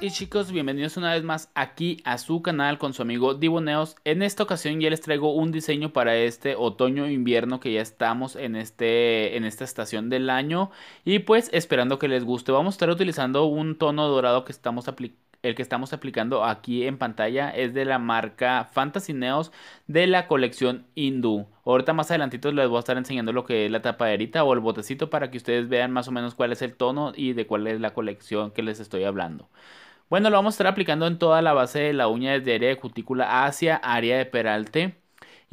y chicos, bienvenidos una vez más aquí a su canal con su amigo Diboneos. En esta ocasión ya les traigo un diseño para este otoño-invierno que ya estamos en, este, en esta estación del año. Y pues esperando que les guste, vamos a estar utilizando un tono dorado que estamos aplicando el que estamos aplicando aquí en pantalla es de la marca Fantasy Neos de la colección hindú. Ahorita más adelantito les voy a estar enseñando lo que es la tapaderita o el botecito para que ustedes vean más o menos cuál es el tono y de cuál es la colección que les estoy hablando. Bueno, lo vamos a estar aplicando en toda la base de la uña desde área de cutícula hacia área de peralte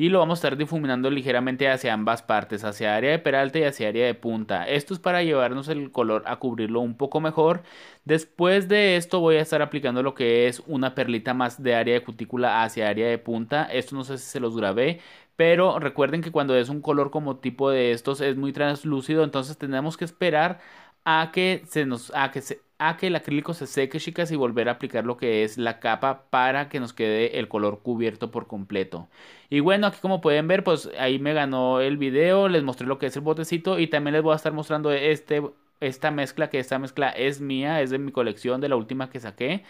y lo vamos a estar difuminando ligeramente hacia ambas partes, hacia área de peralta y hacia área de punta. Esto es para llevarnos el color a cubrirlo un poco mejor. Después de esto voy a estar aplicando lo que es una perlita más de área de cutícula hacia área de punta. Esto no sé si se los grabé, pero recuerden que cuando es un color como tipo de estos es muy translúcido, entonces tenemos que esperar a que se nos a que se a que el acrílico se seque, chicas, y volver a aplicar lo que es la capa para que nos quede el color cubierto por completo. Y bueno, aquí como pueden ver, pues ahí me ganó el video, les mostré lo que es el botecito y también les voy a estar mostrando este, esta mezcla, que esta mezcla es mía, es de mi colección, de la última que saqué.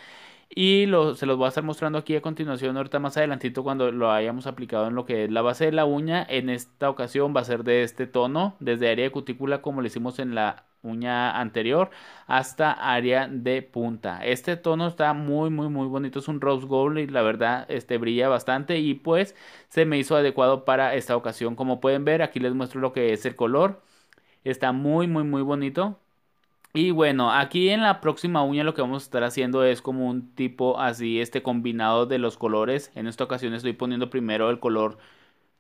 Y se los voy a estar mostrando aquí a continuación, ahorita más adelantito cuando lo hayamos aplicado en lo que es la base de la uña. En esta ocasión va a ser de este tono, desde área de cutícula como lo hicimos en la uña anterior hasta área de punta. Este tono está muy muy muy bonito, es un rose gold y la verdad este brilla bastante y pues se me hizo adecuado para esta ocasión. Como pueden ver, aquí les muestro lo que es el color. Está muy muy muy bonito. Y bueno, aquí en la próxima uña lo que vamos a estar haciendo es como un tipo así, este combinado de los colores. En esta ocasión estoy poniendo primero el color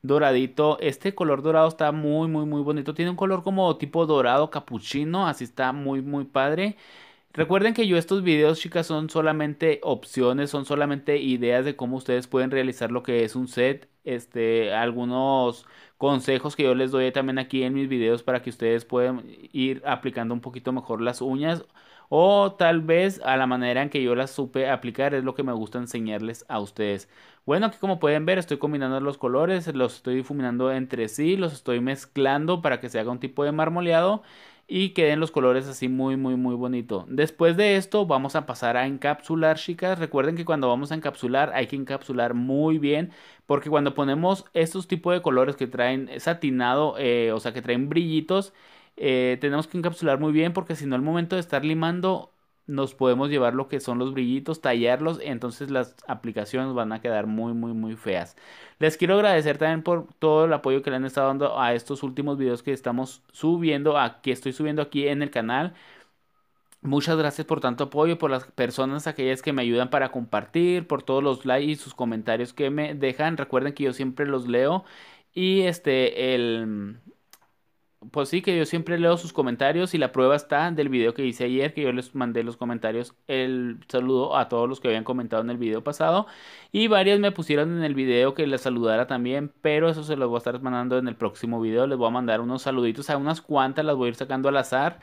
doradito. Este color dorado está muy, muy, muy bonito. Tiene un color como tipo dorado capuchino, así está muy, muy padre. Recuerden que yo estos videos, chicas, son solamente opciones, son solamente ideas de cómo ustedes pueden realizar lo que es un set. Este, algunos consejos que yo les doy también aquí en mis videos para que ustedes puedan ir aplicando un poquito mejor las uñas o tal vez a la manera en que yo las supe aplicar es lo que me gusta enseñarles a ustedes. Bueno, aquí como pueden ver estoy combinando los colores, los estoy difuminando entre sí, los estoy mezclando para que se haga un tipo de marmoleado y queden los colores así muy muy muy bonito. Después de esto vamos a pasar a encapsular chicas. Recuerden que cuando vamos a encapsular hay que encapsular muy bien porque cuando ponemos estos tipos de colores que traen satinado, eh, o sea que traen brillitos, eh, tenemos que encapsular muy bien porque si no al momento de estar limando nos podemos llevar lo que son los brillitos, tallarlos, entonces las aplicaciones van a quedar muy, muy, muy feas. Les quiero agradecer también por todo el apoyo que le han estado dando a estos últimos videos que estamos subiendo, a, que estoy subiendo aquí en el canal. Muchas gracias por tanto apoyo, por las personas aquellas que me ayudan para compartir, por todos los likes y sus comentarios que me dejan. Recuerden que yo siempre los leo y este, el pues sí, que yo siempre leo sus comentarios y la prueba está del video que hice ayer, que yo les mandé los comentarios. El saludo a todos los que habían comentado en el video pasado. Y varias me pusieron en el video que les saludara también, pero eso se los voy a estar mandando en el próximo video. Les voy a mandar unos saluditos a unas cuantas, las voy a ir sacando al azar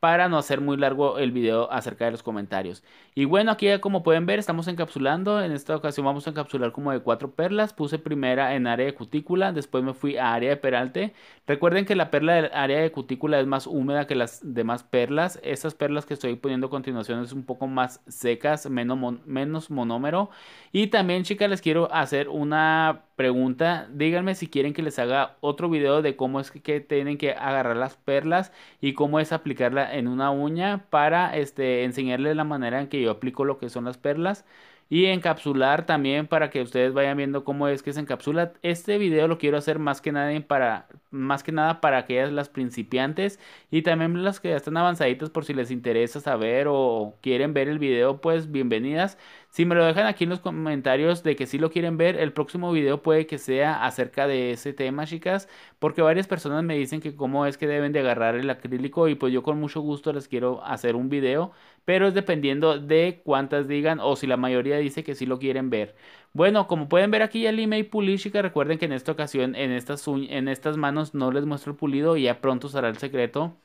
para no hacer muy largo el video acerca de los comentarios. Y bueno, aquí ya como pueden ver estamos encapsulando, en esta ocasión vamos a encapsular como de cuatro perlas, puse primera en área de cutícula, después me fui a área de peralte. Recuerden que la perla del área de cutícula es más húmeda que las demás perlas, estas perlas que estoy poniendo a continuación es un poco más secas, menos, menos monómero. Y también chicas les quiero hacer una pregunta. Díganme si quieren que les haga otro video de cómo es que tienen que agarrar las perlas y cómo es aplicarla en una uña para este, enseñarles la manera en que yo aplico lo que son las perlas y encapsular también para que ustedes vayan viendo cómo es que se encapsula. Este video lo quiero hacer más que nada para más que nada para aquellas las principiantes y también las que ya están avanzaditas por si les interesa saber o quieren ver el video, pues bienvenidas. Si me lo dejan aquí en los comentarios de que si lo quieren ver, el próximo video puede que sea acerca de ese tema, chicas, porque varias personas me dicen que cómo es que deben de agarrar el acrílico y pues yo con mucho gusto les quiero hacer un video pero es dependiendo de cuántas digan o si la mayoría dice que sí lo quieren ver. Bueno, como pueden ver aquí ya el email recuerden que en esta ocasión en estas, en estas manos no les muestro el pulido y ya pronto usará el secreto.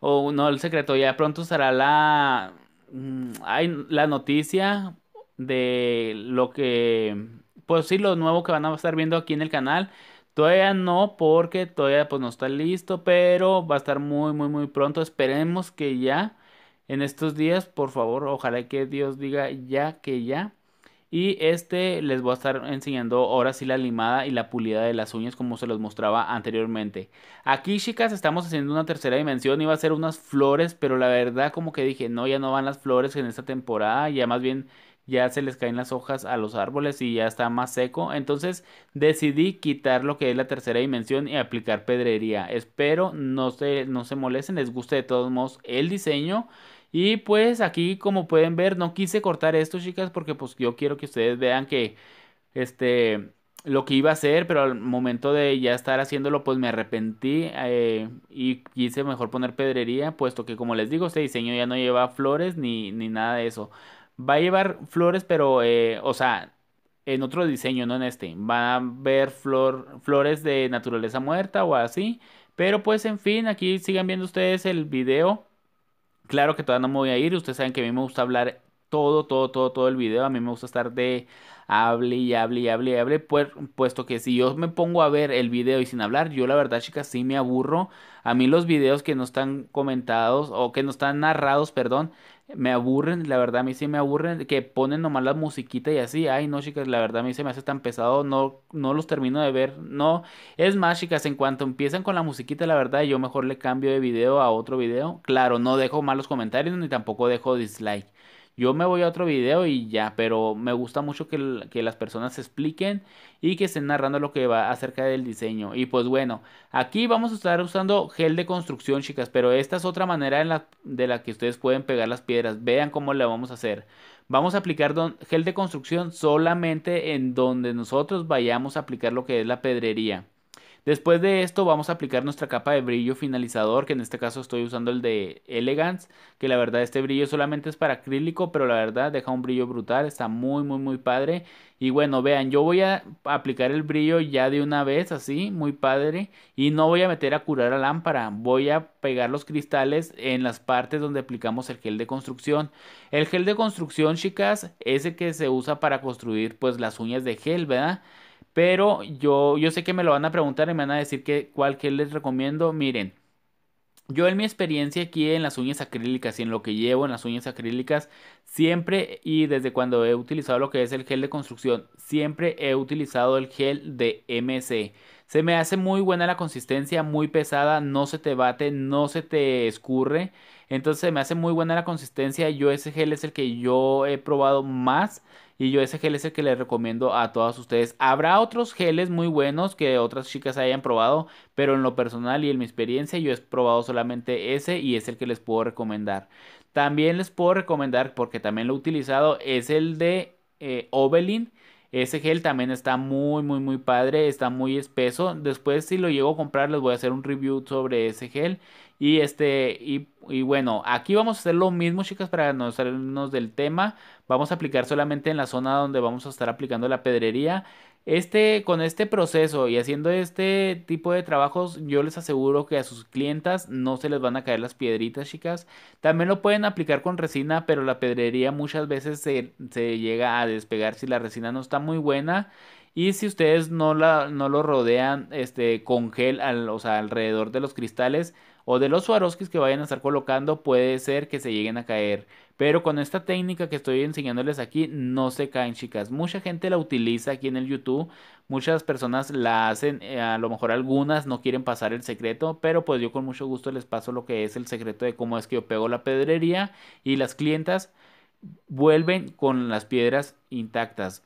O no el secreto, ya pronto será la, mm, la noticia de lo que, pues sí, lo nuevo que van a estar viendo aquí en el canal. Todavía no, porque todavía pues no está listo, pero va a estar muy, muy, muy pronto. Esperemos que ya en estos días, por favor, ojalá que Dios diga ya que ya. Y este les voy a estar enseñando ahora sí la limada y la pulida de las uñas como se los mostraba anteriormente. Aquí chicas estamos haciendo una tercera dimensión, iba a ser unas flores, pero la verdad como que dije, no, ya no van las flores en esta temporada, ya más bien ya se les caen las hojas a los árboles y ya está más seco. Entonces decidí quitar lo que es la tercera dimensión y aplicar pedrería. Espero no se, no se molesten, les guste de todos modos el diseño. Y pues aquí como pueden ver no quise cortar esto chicas porque pues yo quiero que ustedes vean que este lo que iba a hacer, pero al momento de ya estar haciéndolo, pues me arrepentí eh, y quise mejor poner pedrería, puesto que como les digo, este diseño ya no lleva flores ni, ni nada de eso. Va a llevar flores, pero, eh, o sea, en otro diseño, no en este. Va a ver flor, flores de naturaleza muerta o así. Pero pues en fin, aquí sigan viendo ustedes el video. Claro que todavía no me voy a ir. Ustedes saben que a mí me gusta hablar todo, todo, todo, todo el video. A mí me gusta estar de hable y hable y hable y hable, pues, puesto que si yo me pongo a ver el video y sin hablar, yo la verdad, chicas, sí me aburro. A mí los videos que no están comentados o que no están narrados, perdón, me aburren, la verdad a mí sí me aburren, que ponen nomás la musiquita y así, ay no chicas, la verdad a mí se me hace tan pesado, no, no los termino de ver, no, es más chicas, en cuanto empiezan con la musiquita, la verdad yo mejor le cambio de video a otro video, claro, no dejo malos comentarios ni tampoco dejo dislike, yo me voy a otro video y ya, pero me gusta mucho que, las personas expliquen y que estén narrando lo que va acerca del diseño. Y pues bueno, aquí vamos a estar usando gel de construcción, chicas, pero esta es otra manera la, de la que ustedes pueden pegar las piedras. Vean cómo la vamos a hacer. Vamos a aplicar don, gel de construcción solamente en donde nosotros vayamos a aplicar lo que es la pedrería. Después de esto vamos a aplicar nuestra capa de brillo finalizador, que en este caso estoy usando el de Elegance, que la verdad este brillo solamente es para acrílico, pero la verdad deja un brillo brutal, está muy muy muy padre. Y bueno, vean, yo voy a aplicar el brillo ya de una vez, así, muy padre, y no voy a meter a curar a lámpara, voy a pegar los cristales en las partes donde aplicamos el gel de construcción. El gel de construcción, chicas, ese que se usa para construir pues las uñas de gel, ¿verdad? Pero yo, yo sé que me lo van a preguntar y me van a decir que, cuál que les recomiendo. Miren, yo en mi experiencia aquí en las uñas acrílicas y en lo que llevo en las uñas acrílicas, siempre y desde cuando he utilizado lo que es el gel de construcción, siempre he utilizado el gel de MC. Se me hace muy buena la consistencia, muy pesada, no se te bate, no se te escurre. Entonces se me hace muy buena la consistencia. Yo ese gel es el que yo he probado más. Y yo ese gel es el que les recomiendo a todas ustedes. Habrá otros geles muy buenos que otras chicas hayan probado, pero en lo personal y en mi experiencia yo he probado solamente ese y es el que les puedo recomendar. También les puedo recomendar, porque también lo he utilizado, es el de eh, ese gel también está muy, muy, muy padre, está muy espeso. Después si lo llego a comprar les voy a hacer un review sobre ese gel. Y este, y, bueno, aquí vamos a hacer lo mismo, chicas, para no salirnos del tema. Vamos a aplicar solamente en la zona donde vamos a estar aplicando la pedrería. Este, con este proceso y haciendo este tipo de trabajos, yo les aseguro que a sus clientas no se les van a caer las piedritas, chicas. También lo pueden aplicar con resina, pero la pedrería muchas veces se, se llega a despegar si la resina no está muy buena. Y si ustedes no, la, no lo rodean este, con gel o sea, alrededor de los cristales o de los Swarovskis que vayan a estar colocando, puede ser que se lleguen a caer. Pero con esta técnica que estoy enseñándoles aquí, no se caen, chicas. Mucha gente la utiliza aquí en el YouTube. Muchas personas la hacen, eh, a lo mejor algunas no quieren pasar el secreto, pero pues yo con mucho gusto les paso lo que es el secreto de cómo es que yo pego la pedrería y las clientas vuelven con las piedras intactas.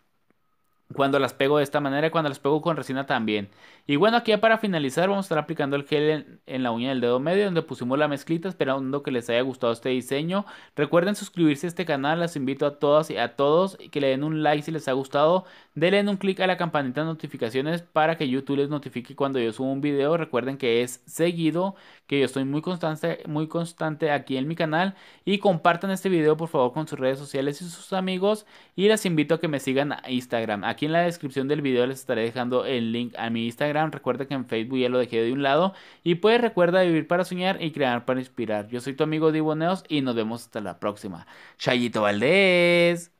Cuando las pego de esta manera cuando las pego con resina también. Y bueno, aquí ya para finalizar vamos a estar aplicando el gel en, la uña del dedo medio donde pusimos la mezclita. Esperando que les haya gustado este diseño. Recuerden suscribirse a este canal. Las invito a todas y a todos que le den un like si les ha gustado. Denle un clic a la campanita de notificaciones para que YouTube les notifique cuando yo subo un video. Recuerden que es seguido, que yo estoy muy constante, muy constante aquí en mi canal. Y compartan este video por favor con sus redes sociales y sus amigos. Y las invito a que me sigan a Instagram. Aquí Aquí en la descripción del video les estaré dejando el link a mi Instagram. Recuerda que en Facebook ya lo dejé de un lado. Y pues recuerda vivir para soñar y crear para inspirar. Yo soy tu amigo Diboneos y nos vemos hasta la próxima. Chayito Valdés.